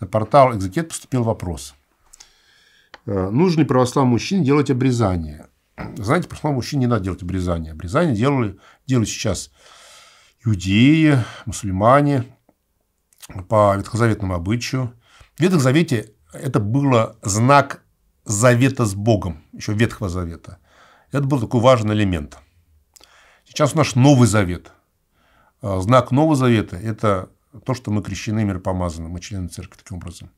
На портал «Экзекет» поступил вопрос. «Э, нужно ли православному мужчине делать обрезание? Знаете, православным мужчине не надо делать обрезание. Обрезание делали, делают сейчас иудеи, мусульмане по ветхозаветному обычаю. В Ветхом Завете это было знак завета с Богом, еще Ветхого Завета. Это был такой важный элемент. Сейчас у нас Новый Завет. Э, знак Нового Завета – это то, что мы крещены мир помазаны, мы члены церкви таким образом.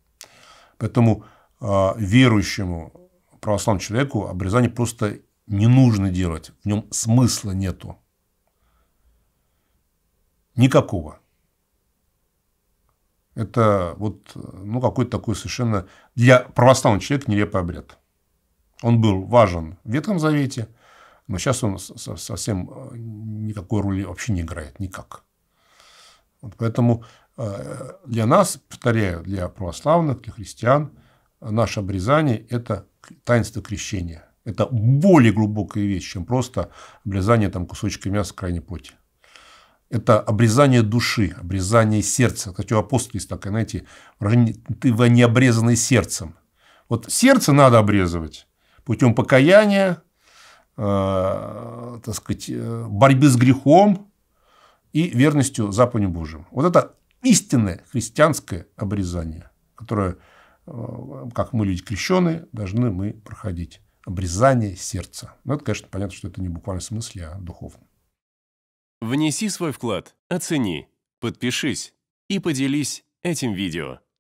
Поэтому а, верующему православному человеку обрезание просто не нужно делать, в нем смысла нету. Никакого. Это вот ну, какой-то такой совершенно для православного человека нелепый обряд. Он был важен в Ветхом Завете, но сейчас он совсем э, никакой роли вообще не играет, никак. Вот поэтому э, для нас, повторяю, для православных, для христиан, наше обрезание – это таинство крещения. Это более глубокая вещь, чем просто обрезание там, кусочка мяса крайней плоти. Это обрезание души, обрезание сердца. Кстати, у апостола есть такое, знаете, «ты во не обрезанный сердцем». Вот сердце надо обрезывать путем покаяния, э, так сказать, э, борьбы с грехом, и верностью заповедям Божьим. Вот это истинное христианское обрезание, которое, э, как мы люди крещенные, должны мы проходить. Обрезание сердца. Но ну, это, конечно, понятно, что это не буквально в смысле, а духовно. Внеси свой вклад, оцени, подпишись и поделись этим видео.